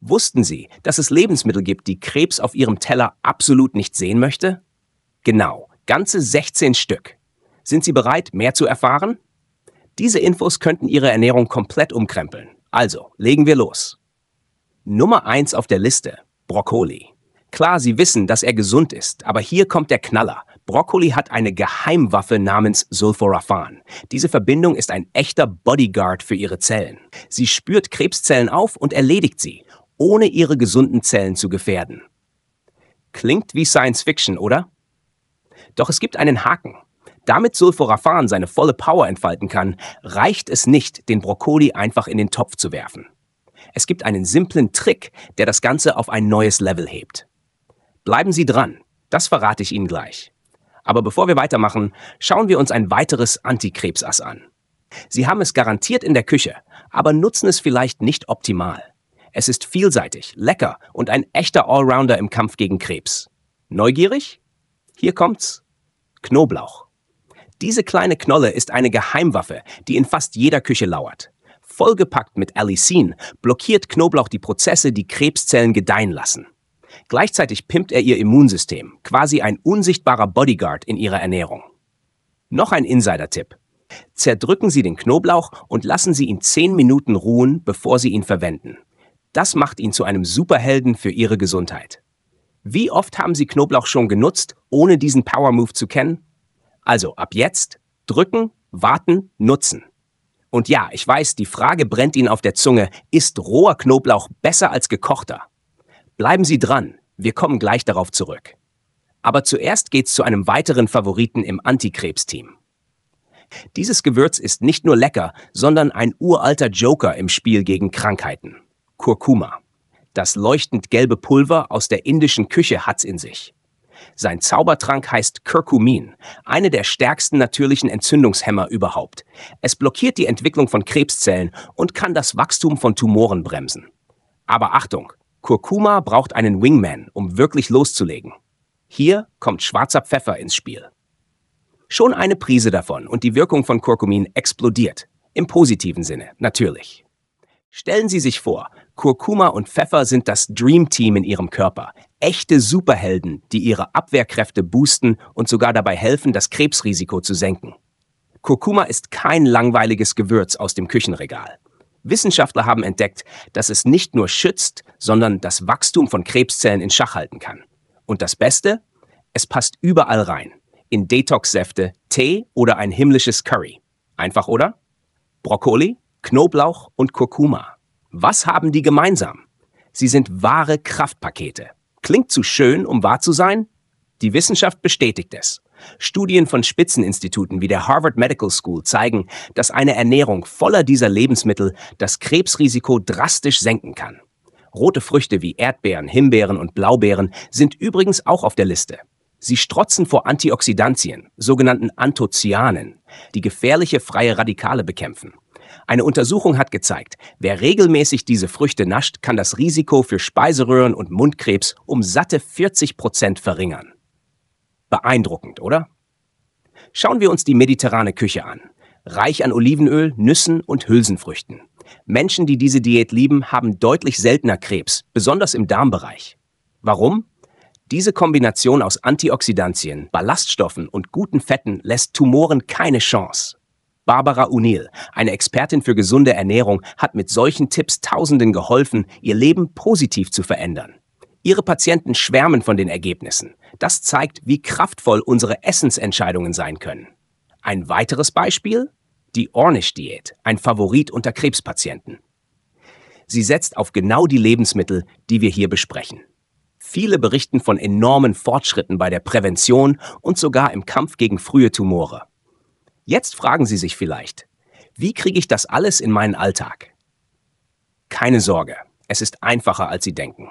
Wussten Sie, dass es Lebensmittel gibt, die Krebs auf Ihrem Teller absolut nicht sehen möchte? Genau, ganze 16 Stück. Sind Sie bereit, mehr zu erfahren? Diese Infos könnten Ihre Ernährung komplett umkrempeln. Also, legen wir los. Nummer 1 auf der Liste. Brokkoli. Klar, Sie wissen, dass er gesund ist, aber hier kommt der Knaller. Brokkoli hat eine Geheimwaffe namens Sulforaphan. Diese Verbindung ist ein echter Bodyguard für Ihre Zellen. Sie spürt Krebszellen auf und erledigt sie ohne ihre gesunden Zellen zu gefährden. Klingt wie Science Fiction, oder? Doch es gibt einen Haken. Damit Sulforaphan seine volle Power entfalten kann, reicht es nicht, den Brokkoli einfach in den Topf zu werfen. Es gibt einen simplen Trick, der das Ganze auf ein neues Level hebt. Bleiben Sie dran, das verrate ich Ihnen gleich. Aber bevor wir weitermachen, schauen wir uns ein weiteres Antikrebsass an. Sie haben es garantiert in der Küche, aber nutzen es vielleicht nicht optimal. Es ist vielseitig, lecker und ein echter Allrounder im Kampf gegen Krebs. Neugierig? Hier kommt's. Knoblauch. Diese kleine Knolle ist eine Geheimwaffe, die in fast jeder Küche lauert. Vollgepackt mit Allicin blockiert Knoblauch die Prozesse, die Krebszellen gedeihen lassen. Gleichzeitig pimpt er ihr Immunsystem, quasi ein unsichtbarer Bodyguard in ihrer Ernährung. Noch ein Insider-Tipp. Zerdrücken Sie den Knoblauch und lassen Sie ihn 10 Minuten ruhen, bevor Sie ihn verwenden. Das macht ihn zu einem Superhelden für Ihre Gesundheit. Wie oft haben Sie Knoblauch schon genutzt, ohne diesen Power Move zu kennen? Also ab jetzt drücken, warten, nutzen. Und ja, ich weiß, die Frage brennt Ihnen auf der Zunge, ist roher Knoblauch besser als gekochter? Bleiben Sie dran, wir kommen gleich darauf zurück. Aber zuerst geht's zu einem weiteren Favoriten im Antikrebsteam. Dieses Gewürz ist nicht nur lecker, sondern ein uralter Joker im Spiel gegen Krankheiten. Kurkuma. Das leuchtend gelbe Pulver aus der indischen Küche hat's in sich. Sein Zaubertrank heißt Curcumin, eine der stärksten natürlichen Entzündungshemmer überhaupt. Es blockiert die Entwicklung von Krebszellen und kann das Wachstum von Tumoren bremsen. Aber Achtung, Kurkuma braucht einen Wingman, um wirklich loszulegen. Hier kommt schwarzer Pfeffer ins Spiel. Schon eine Prise davon und die Wirkung von Kurkumin explodiert. Im positiven Sinne, natürlich. Stellen Sie sich vor, Kurkuma und Pfeffer sind das Dreamteam in ihrem Körper. Echte Superhelden, die ihre Abwehrkräfte boosten und sogar dabei helfen, das Krebsrisiko zu senken. Kurkuma ist kein langweiliges Gewürz aus dem Küchenregal. Wissenschaftler haben entdeckt, dass es nicht nur schützt, sondern das Wachstum von Krebszellen in Schach halten kann. Und das Beste? Es passt überall rein. In Detox-Säfte, Tee oder ein himmlisches Curry. Einfach, oder? Brokkoli, Knoblauch und Kurkuma. Was haben die gemeinsam? Sie sind wahre Kraftpakete. Klingt zu schön, um wahr zu sein? Die Wissenschaft bestätigt es. Studien von Spitzeninstituten wie der Harvard Medical School zeigen, dass eine Ernährung voller dieser Lebensmittel das Krebsrisiko drastisch senken kann. Rote Früchte wie Erdbeeren, Himbeeren und Blaubeeren sind übrigens auch auf der Liste. Sie strotzen vor Antioxidantien, sogenannten Anthocyanen, die gefährliche freie Radikale bekämpfen. Eine Untersuchung hat gezeigt, wer regelmäßig diese Früchte nascht, kann das Risiko für Speiseröhren und Mundkrebs um satte 40 Prozent verringern. Beeindruckend, oder? Schauen wir uns die mediterrane Küche an. Reich an Olivenöl, Nüssen und Hülsenfrüchten. Menschen, die diese Diät lieben, haben deutlich seltener Krebs, besonders im Darmbereich. Warum? Diese Kombination aus Antioxidantien, Ballaststoffen und guten Fetten lässt Tumoren keine Chance. Barbara Unil, eine Expertin für gesunde Ernährung, hat mit solchen Tipps Tausenden geholfen, ihr Leben positiv zu verändern. Ihre Patienten schwärmen von den Ergebnissen. Das zeigt, wie kraftvoll unsere Essensentscheidungen sein können. Ein weiteres Beispiel? Die Ornish-Diät, ein Favorit unter Krebspatienten. Sie setzt auf genau die Lebensmittel, die wir hier besprechen. Viele berichten von enormen Fortschritten bei der Prävention und sogar im Kampf gegen frühe Tumore. Jetzt fragen Sie sich vielleicht, wie kriege ich das alles in meinen Alltag? Keine Sorge, es ist einfacher, als Sie denken.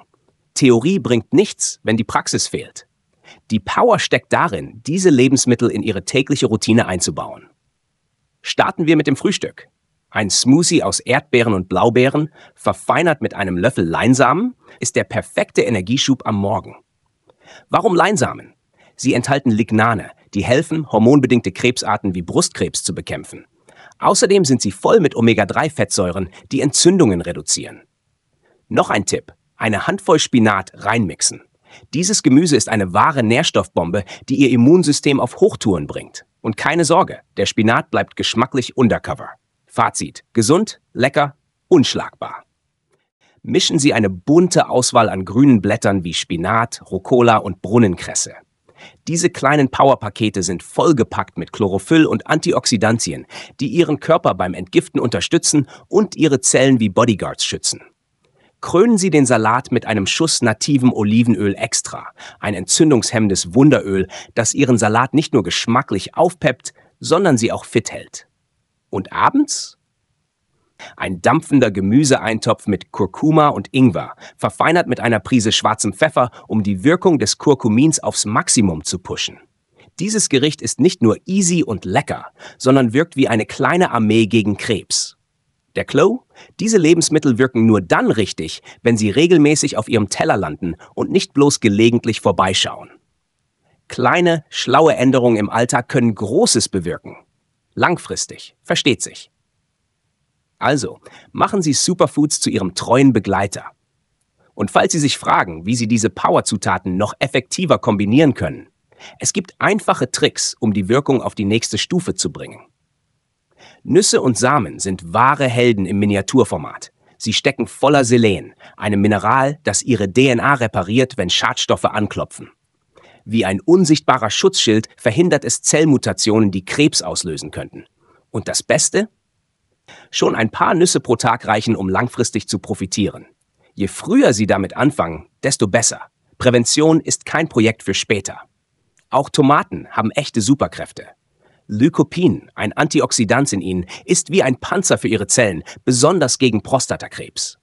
Theorie bringt nichts, wenn die Praxis fehlt. Die Power steckt darin, diese Lebensmittel in Ihre tägliche Routine einzubauen. Starten wir mit dem Frühstück. Ein Smoothie aus Erdbeeren und Blaubeeren, verfeinert mit einem Löffel Leinsamen, ist der perfekte Energieschub am Morgen. Warum Leinsamen? Sie enthalten Lignane, die helfen, hormonbedingte Krebsarten wie Brustkrebs zu bekämpfen. Außerdem sind sie voll mit Omega-3-Fettsäuren, die Entzündungen reduzieren. Noch ein Tipp. Eine Handvoll Spinat reinmixen. Dieses Gemüse ist eine wahre Nährstoffbombe, die Ihr Immunsystem auf Hochtouren bringt. Und keine Sorge, der Spinat bleibt geschmacklich undercover. Fazit. Gesund, lecker, unschlagbar. Mischen Sie eine bunte Auswahl an grünen Blättern wie Spinat, Rucola und Brunnenkresse. Diese kleinen Powerpakete sind vollgepackt mit Chlorophyll und Antioxidantien, die ihren Körper beim Entgiften unterstützen und ihre Zellen wie Bodyguards schützen. Krönen Sie den Salat mit einem Schuss nativem Olivenöl extra, ein entzündungshemmendes Wunderöl, das Ihren Salat nicht nur geschmacklich aufpeppt, sondern Sie auch fit hält. Und abends ein dampfender Gemüseeintopf mit Kurkuma und Ingwer, verfeinert mit einer Prise schwarzem Pfeffer, um die Wirkung des Kurkumins aufs Maximum zu pushen. Dieses Gericht ist nicht nur easy und lecker, sondern wirkt wie eine kleine Armee gegen Krebs. Der Clou? Diese Lebensmittel wirken nur dann richtig, wenn sie regelmäßig auf ihrem Teller landen und nicht bloß gelegentlich vorbeischauen. Kleine, schlaue Änderungen im Alltag können Großes bewirken. Langfristig, versteht sich. Also, machen Sie Superfoods zu Ihrem treuen Begleiter. Und falls Sie sich fragen, wie Sie diese Powerzutaten noch effektiver kombinieren können, es gibt einfache Tricks, um die Wirkung auf die nächste Stufe zu bringen. Nüsse und Samen sind wahre Helden im Miniaturformat. Sie stecken voller Selen, einem Mineral, das ihre DNA repariert, wenn Schadstoffe anklopfen. Wie ein unsichtbarer Schutzschild verhindert es Zellmutationen, die Krebs auslösen könnten. Und das Beste? Schon ein paar Nüsse pro Tag reichen, um langfristig zu profitieren. Je früher Sie damit anfangen, desto besser. Prävention ist kein Projekt für später. Auch Tomaten haben echte Superkräfte. Lycopin, ein Antioxidant in ihnen, ist wie ein Panzer für Ihre Zellen, besonders gegen Prostatakrebs.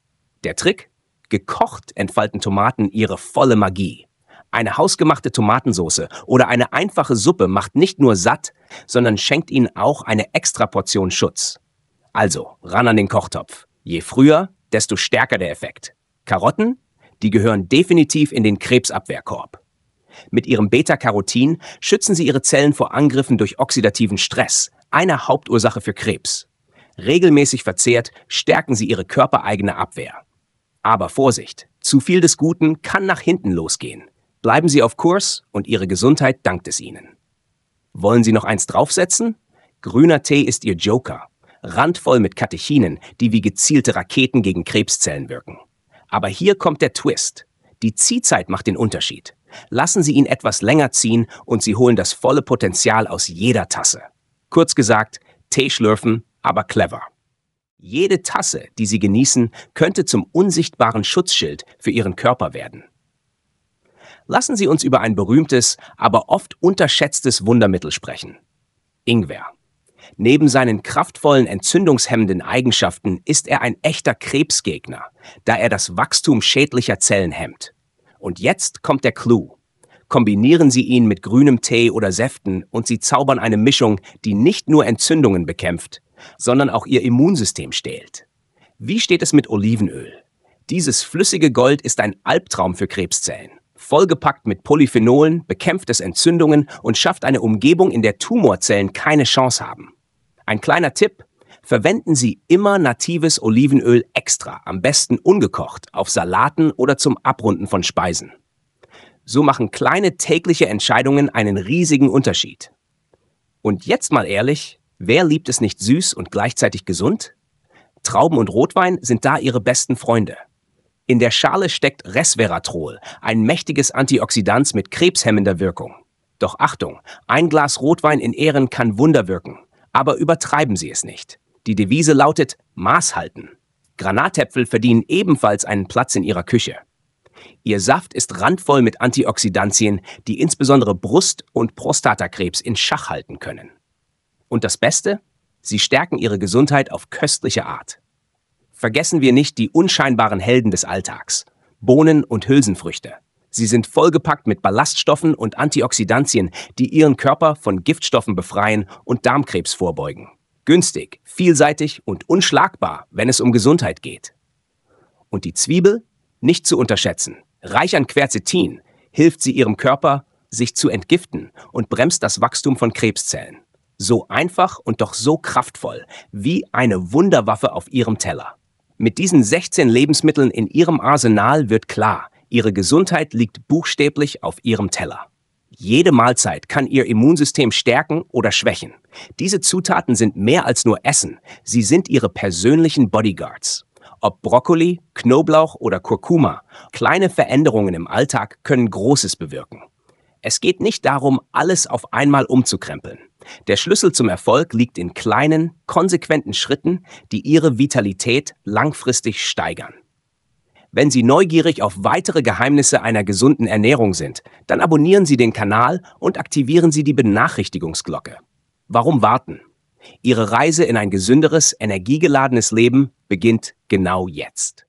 Der Trick? Gekocht entfalten Tomaten ihre volle Magie. Eine hausgemachte Tomatensoße oder eine einfache Suppe macht nicht nur satt, sondern schenkt Ihnen auch eine extra Portion Schutz. Also, ran an den Kochtopf. Je früher, desto stärker der Effekt. Karotten, die gehören definitiv in den Krebsabwehrkorb. Mit ihrem Beta-Carotin schützen sie ihre Zellen vor Angriffen durch oxidativen Stress, einer Hauptursache für Krebs. Regelmäßig verzehrt, stärken sie ihre körpereigene Abwehr. Aber Vorsicht, zu viel des Guten kann nach hinten losgehen. Bleiben Sie auf Kurs und Ihre Gesundheit dankt es Ihnen. Wollen Sie noch eins draufsetzen? Grüner Tee ist Ihr Joker randvoll mit Katechinen, die wie gezielte Raketen gegen Krebszellen wirken. Aber hier kommt der Twist. Die Ziehzeit macht den Unterschied. Lassen Sie ihn etwas länger ziehen und Sie holen das volle Potenzial aus jeder Tasse. Kurz gesagt, Tee schlürfen, aber clever. Jede Tasse, die Sie genießen, könnte zum unsichtbaren Schutzschild für Ihren Körper werden. Lassen Sie uns über ein berühmtes, aber oft unterschätztes Wundermittel sprechen. Ingwer. Neben seinen kraftvollen entzündungshemmenden Eigenschaften ist er ein echter Krebsgegner, da er das Wachstum schädlicher Zellen hemmt. Und jetzt kommt der Clou. Kombinieren Sie ihn mit grünem Tee oder Säften und Sie zaubern eine Mischung, die nicht nur Entzündungen bekämpft, sondern auch Ihr Immunsystem stählt. Wie steht es mit Olivenöl? Dieses flüssige Gold ist ein Albtraum für Krebszellen. Vollgepackt mit Polyphenolen bekämpft es Entzündungen und schafft eine Umgebung, in der Tumorzellen keine Chance haben. Ein kleiner Tipp. Verwenden Sie immer natives Olivenöl extra, am besten ungekocht, auf Salaten oder zum Abrunden von Speisen. So machen kleine tägliche Entscheidungen einen riesigen Unterschied. Und jetzt mal ehrlich, wer liebt es nicht süß und gleichzeitig gesund? Trauben und Rotwein sind da ihre besten Freunde. In der Schale steckt Resveratrol, ein mächtiges Antioxidant mit krebshemmender Wirkung. Doch Achtung, ein Glas Rotwein in Ehren kann Wunder wirken aber übertreiben Sie es nicht. Die Devise lautet Maß halten. Granatäpfel verdienen ebenfalls einen Platz in Ihrer Küche. Ihr Saft ist randvoll mit Antioxidantien, die insbesondere Brust- und Prostatakrebs in Schach halten können. Und das Beste? Sie stärken Ihre Gesundheit auf köstliche Art. Vergessen wir nicht die unscheinbaren Helden des Alltags, Bohnen und Hülsenfrüchte. Sie sind vollgepackt mit Ballaststoffen und Antioxidantien, die Ihren Körper von Giftstoffen befreien und Darmkrebs vorbeugen. Günstig, vielseitig und unschlagbar, wenn es um Gesundheit geht. Und die Zwiebel? Nicht zu unterschätzen. Reich an Quercetin hilft sie Ihrem Körper, sich zu entgiften und bremst das Wachstum von Krebszellen. So einfach und doch so kraftvoll, wie eine Wunderwaffe auf Ihrem Teller. Mit diesen 16 Lebensmitteln in Ihrem Arsenal wird klar, Ihre Gesundheit liegt buchstäblich auf Ihrem Teller. Jede Mahlzeit kann Ihr Immunsystem stärken oder schwächen. Diese Zutaten sind mehr als nur Essen, sie sind Ihre persönlichen Bodyguards. Ob Brokkoli, Knoblauch oder Kurkuma, kleine Veränderungen im Alltag können Großes bewirken. Es geht nicht darum, alles auf einmal umzukrempeln. Der Schlüssel zum Erfolg liegt in kleinen, konsequenten Schritten, die Ihre Vitalität langfristig steigern. Wenn Sie neugierig auf weitere Geheimnisse einer gesunden Ernährung sind, dann abonnieren Sie den Kanal und aktivieren Sie die Benachrichtigungsglocke. Warum warten? Ihre Reise in ein gesünderes, energiegeladenes Leben beginnt genau jetzt.